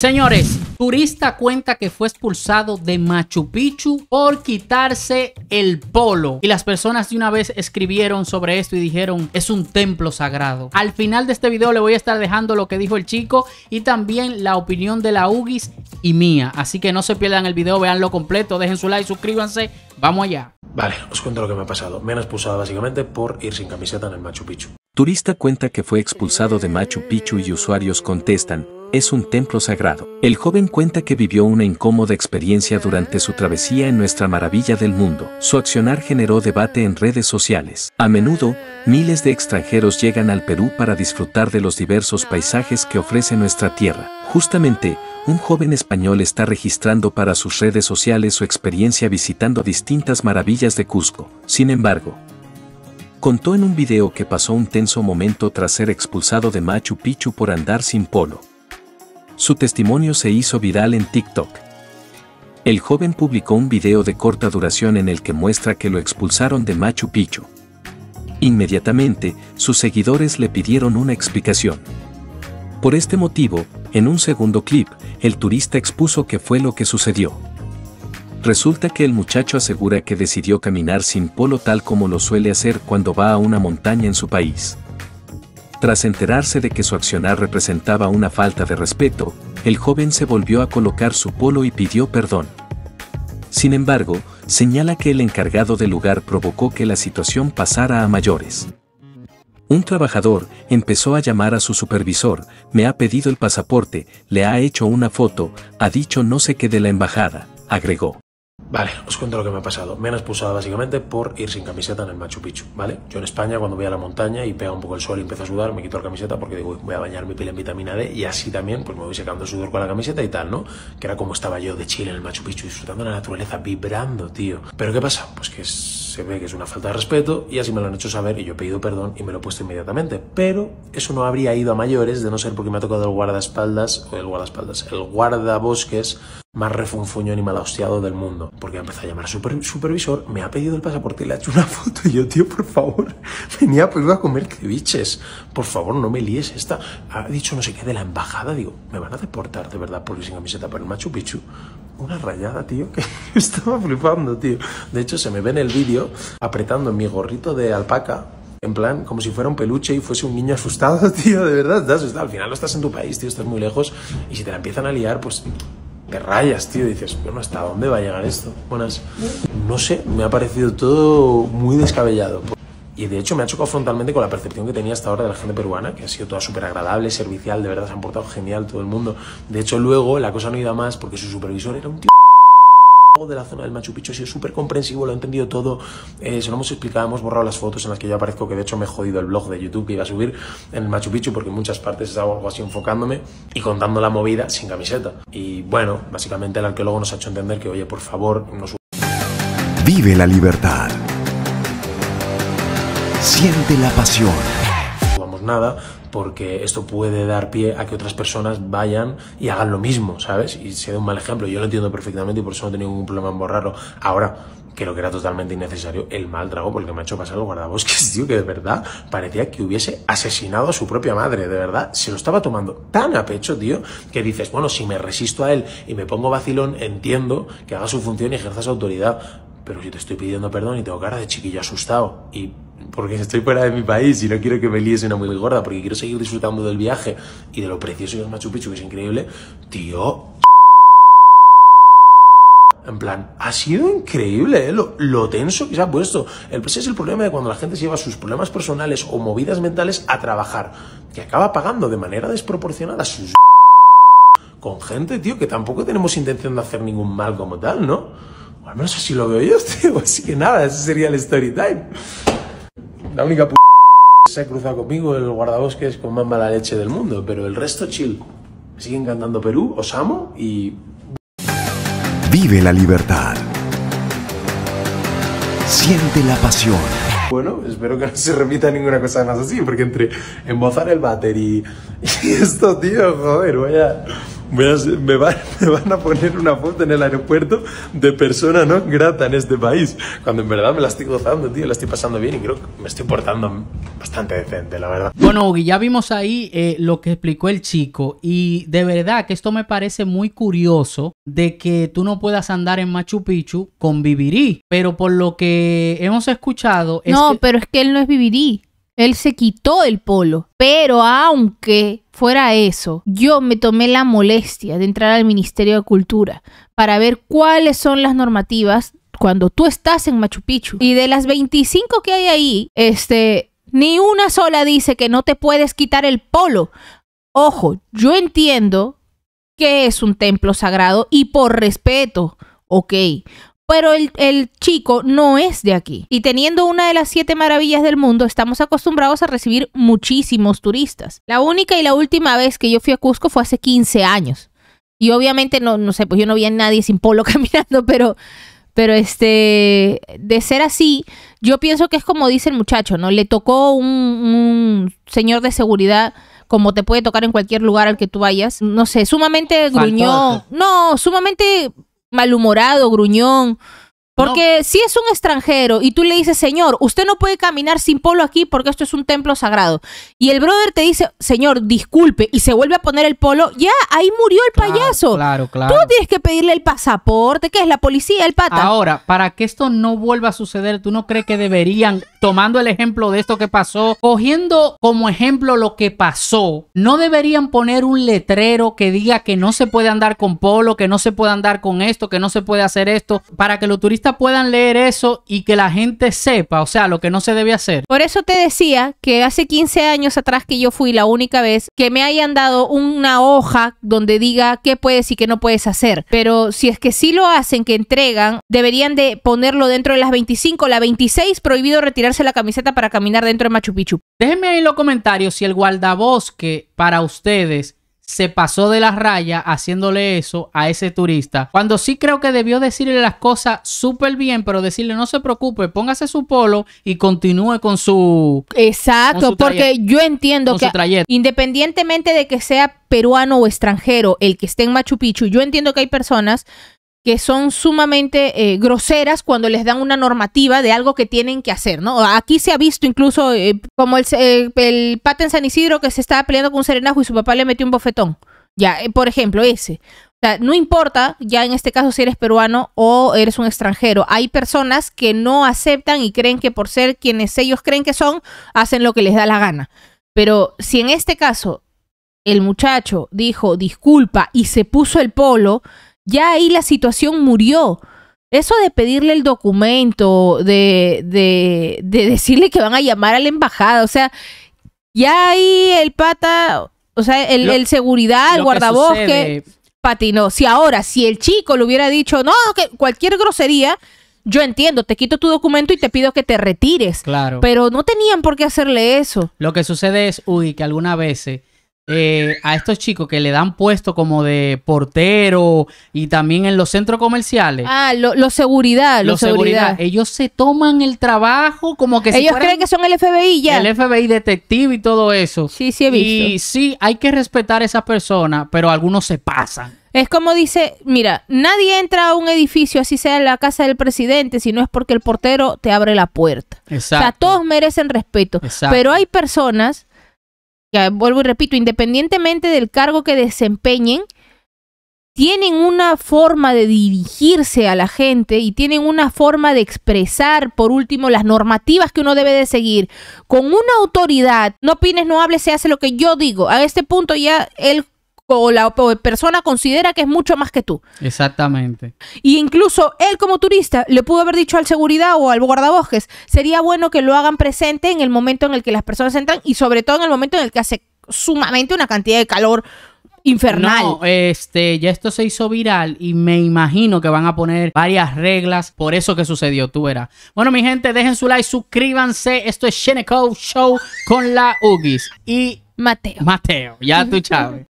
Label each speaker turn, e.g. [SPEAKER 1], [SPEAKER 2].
[SPEAKER 1] Señores, turista cuenta que fue expulsado de Machu Picchu por quitarse el polo. Y las personas de una vez escribieron sobre esto y dijeron, es un templo sagrado. Al final de este video le voy a estar dejando lo que dijo el chico y también la opinión de la UGIS y mía. Así que no se pierdan el video, veanlo completo, dejen su like, suscríbanse. Vamos allá.
[SPEAKER 2] Vale, os cuento lo que me ha pasado. Me han expulsado básicamente por ir sin camiseta en el Machu Picchu.
[SPEAKER 3] Turista cuenta que fue expulsado de Machu Picchu y usuarios contestan, es un templo sagrado. El joven cuenta que vivió una incómoda experiencia durante su travesía en nuestra maravilla del mundo. Su accionar generó debate en redes sociales. A menudo, miles de extranjeros llegan al Perú para disfrutar de los diversos paisajes que ofrece nuestra tierra. Justamente, un joven español está registrando para sus redes sociales su experiencia visitando distintas maravillas de Cusco. Sin embargo, contó en un video que pasó un tenso momento tras ser expulsado de Machu Picchu por andar sin polo. Su testimonio se hizo viral en TikTok. El joven publicó un video de corta duración en el que muestra que lo expulsaron de Machu Picchu. Inmediatamente, sus seguidores le pidieron una explicación. Por este motivo, en un segundo clip, el turista expuso qué fue lo que sucedió. Resulta que el muchacho asegura que decidió caminar sin polo tal como lo suele hacer cuando va a una montaña en su país. Tras enterarse de que su accionar representaba una falta de respeto, el joven se volvió a colocar su polo y pidió perdón. Sin embargo, señala que el encargado del lugar provocó que la situación pasara a mayores. Un trabajador empezó a llamar a su supervisor, me ha pedido el pasaporte, le ha hecho una foto, ha dicho no sé qué de la embajada, agregó.
[SPEAKER 2] Vale, os cuento lo que me ha pasado. Me han expulsado básicamente por ir sin camiseta en el Machu Picchu, ¿vale? Yo en España cuando voy a la montaña y pega un poco el sol y empiezo a sudar, me quito la camiseta porque digo, voy a bañar mi piel en vitamina D y así también pues me voy secando el sudor con la camiseta y tal, ¿no? Que era como estaba yo de Chile en el Machu Picchu disfrutando de la naturaleza, vibrando, tío. Pero ¿qué pasa? Pues que es ve que es una falta de respeto y así me lo han hecho saber y yo he pedido perdón y me lo he puesto inmediatamente. Pero eso no habría ido a mayores de no ser porque me ha tocado el guardaespaldas, o el guardaespaldas, el guardabosques más refunfuñón animal mal hostiado del mundo. Porque ha empezado a llamar a supervisor, me ha pedido el pasaporte, y le ha hecho una foto y yo, tío, por favor, venía pues a comer ceviches. Por favor, no me líes esta. Ha dicho no sé qué de la embajada. Digo, me van a deportar de verdad por ir sin camiseta para el Machu Picchu una rayada, tío, que estaba flipando, tío. De hecho, se me ve en el vídeo apretando mi gorrito de alpaca, en plan, como si fuera un peluche y fuese un niño asustado, tío, de verdad, estás asustado. Al final no estás en tu país, tío, estás muy lejos y si te la empiezan a liar, pues te rayas, tío, dices, bueno, ¿hasta dónde va a llegar esto? Buenas. No sé, me ha parecido todo muy descabellado. Y de hecho me ha chocado frontalmente con la percepción que tenía hasta ahora de la gente peruana, que ha sido toda súper agradable, servicial, de verdad se han portado genial todo el mundo. De hecho luego la cosa no iba más porque su supervisor era un tío de la zona del Machu Picchu ha sido súper comprensivo, lo ha entendido todo, eh, se lo hemos explicado, hemos borrado las fotos en las que yo aparezco, que de hecho me he jodido el blog de YouTube que iba a subir en el Machu Picchu porque en muchas partes estaba algo así enfocándome y contando la movida sin camiseta. Y bueno, básicamente el arqueólogo nos ha hecho entender que, oye, por favor, no
[SPEAKER 3] Vive la libertad. Siente la pasión.
[SPEAKER 2] No vamos nada porque esto puede dar pie a que otras personas vayan y hagan lo mismo, ¿sabes? Y sea un mal ejemplo. Yo lo entiendo perfectamente y por eso no he tenido ningún problema en borrarlo. Ahora, creo que era totalmente innecesario el mal trago porque me ha hecho pasar el guardabosques, tío, que de verdad parecía que hubiese asesinado a su propia madre, de verdad. Se lo estaba tomando tan a pecho, tío, que dices, bueno, si me resisto a él y me pongo vacilón, entiendo que haga su función y ejerza su autoridad. Pero si te estoy pidiendo perdón y tengo cara de chiquillo asustado y porque estoy fuera de mi país y no quiero que me líes una muy, gorda, porque quiero seguir disfrutando del viaje y de lo precioso que es Machu Picchu, que es increíble, tío. En plan, ha sido increíble ¿eh? lo, lo, tenso que se ha puesto. El, ese es el problema de cuando la gente se lleva sus problemas personales o movidas mentales a trabajar, que acaba pagando de manera desproporcionada sus con gente, tío, que tampoco tenemos intención de hacer ningún mal como tal, ¿no? O al menos así lo veo yo, tío. Así que nada, ese sería el story time. La única p que se ha cruzado conmigo el guardabosques con más mala leche del mundo, pero el resto chill. siguen cantando Perú, os amo y...
[SPEAKER 3] Vive la libertad. Siente la pasión.
[SPEAKER 2] Bueno, espero que no se repita ninguna cosa más así, porque entre embozar el váter y, y esto, tío, joder, vaya me, van, me van a poner una foto en el aeropuerto de persona no grata en este país. Cuando en verdad me la estoy gozando, tío, la estoy pasando bien y creo que me estoy portando bastante decente, la
[SPEAKER 1] verdad. Bueno, Ugi, ya vimos ahí eh, lo que explicó el chico y de verdad que esto me parece muy curioso de que tú no puedas andar en Machu Picchu con vivirí, pero por lo que hemos escuchado... no,
[SPEAKER 4] pero es que él no es vivirí. Él se quitó el polo. Pero aunque fuera eso, yo me tomé la molestia de entrar al Ministerio de Cultura para ver cuáles son las normativas cuando tú estás en Machu Picchu. Y de las 25 que hay ahí, este, ni una sola dice que no te puedes quitar el polo. Ojo, yo entiendo que es un templo sagrado y por respeto, ok, pero el, chico no es de aquí. Y teniendo una de las siete maravillas del mundo, estamos acostumbrados a recibir muchísimos turistas. La única y la última vez que yo fui a Cusco fue hace 15 años. Y obviamente, no, no sé, pues yo no vi a nadie sin polo caminando, pero, pero este, de ser así, yo pienso que es como dice el muchacho, ¿no? Le tocó un, señor de seguridad como te puede tocar en cualquier lugar al que tú vayas. No sé, sumamente gruñó. No, sumamente malhumorado, gruñón, porque si es un extranjero y tú le dices, señor, usted no puede caminar sin polo aquí porque esto es un templo sagrado. Y el brother te dice, señor, disculpe, y se vuelve a poner el polo, ya, ahí murió el payaso. Claro, claro. Tú tienes que pedirle el pasaporte, que es la policía, el pata. Ahora,
[SPEAKER 1] para que esto no vuelva a suceder, ¿tú no crees que deberían, tomando el ejemplo de esto que pasó, cogiendo como ejemplo lo que pasó, no deberían poner un letrero que diga que no se puede andar con polo, que no se puede andar con esto, que no se puede hacer esto, para que los turistas puedan leer eso y que la gente sepa, o sea, lo que no se debe hacer.
[SPEAKER 4] Por eso te decía que hace 15 años atrás que yo fui la única vez que me hayan dado una hoja donde diga qué puedes y qué no puedes hacer. Pero si es que sí lo hacen, que entregan, deberían de ponerlo dentro de
[SPEAKER 1] las 25, la 26, prohibido retirarse la camiseta para caminar dentro de Machu Picchu. Déjenme ahí en los comentarios si el guardabosque para ustedes se pasó de la raya haciéndole eso a ese turista. Cuando sí creo que debió decirle las cosas súper bien, pero decirle no se preocupe, póngase su polo y continúe con su...
[SPEAKER 4] Exacto, porque yo entiendo que independientemente de que sea peruano o extranjero el que esté en Machu Picchu, yo entiendo que hay personas que son sumamente eh, groseras cuando les dan una normativa de algo que tienen que hacer, ¿no? Aquí se ha visto incluso eh, como el, eh, pata en San Isidro que se estaba peleando con un serenajo y su papá le metió un bofetón. Ya, por ejemplo, ese. O sea, no importa, ya en este caso si eres peruano o eres un extranjero, hay personas que no aceptan y creen que por ser quienes ellos creen que son, hacen lo que les da la gana. Pero si en este caso el muchacho dijo disculpa y se puso el polo, ya ahí la situación murió. Eso de pedirle el documento, de, decirle que van a llamar a la embajada, o sea, ya ahí el pata, o sea, el, el seguridad, el guardabosque, patinó. Si ahora, si el chico le hubiera dicho, no, que cualquier grosería, yo entiendo, te quito tu documento y te pido que te retires.
[SPEAKER 1] Claro. Pero
[SPEAKER 4] no tenían por qué hacerle eso.
[SPEAKER 1] Lo que sucede es, uy, que algunas veces eh, a estos chicos que le dan puesto como de portero y también en los centros comerciales. Ah, los seguridad, los seguridad. Ellos se toman el trabajo como que... Ellos creen que son el FBI ya. El FBI detective y todo eso. Sí, sí he visto. Y sí, hay que respetar a esas personas, pero algunos se pasan.
[SPEAKER 4] Es como dice, mira, nadie entra a un edificio, así sea en la casa del presidente, si no es porque el portero te abre la puerta. Exacto. O sea, todos merecen respeto. Exacto. Pero hay personas vuelvo y repito, independientemente del cargo que desempeñen, tienen una forma de dirigirse a la gente y tienen una forma de expresar, por último, las normativas que uno debe de seguir. Con una autoridad, no opines, no hables, se hace lo que yo digo. A este punto ya él o la persona considera que es mucho más que tú.
[SPEAKER 1] Exactamente.
[SPEAKER 4] Y incluso él como turista le pudo haber dicho al seguridad o al guardabosques, sería bueno que lo hagan presente en el momento en el que las personas entran y sobre todo en el momento en el que hace sumamente una cantidad de calor infernal. No,
[SPEAKER 1] este, ya esto se hizo viral y me imagino que van a poner varias reglas por eso que sucedió, tú eras, Bueno, mi gente, dejen su like, suscríbanse. Esto es Sheneco Show con la Ugis y Mateo. Mateo, ya tú sabes.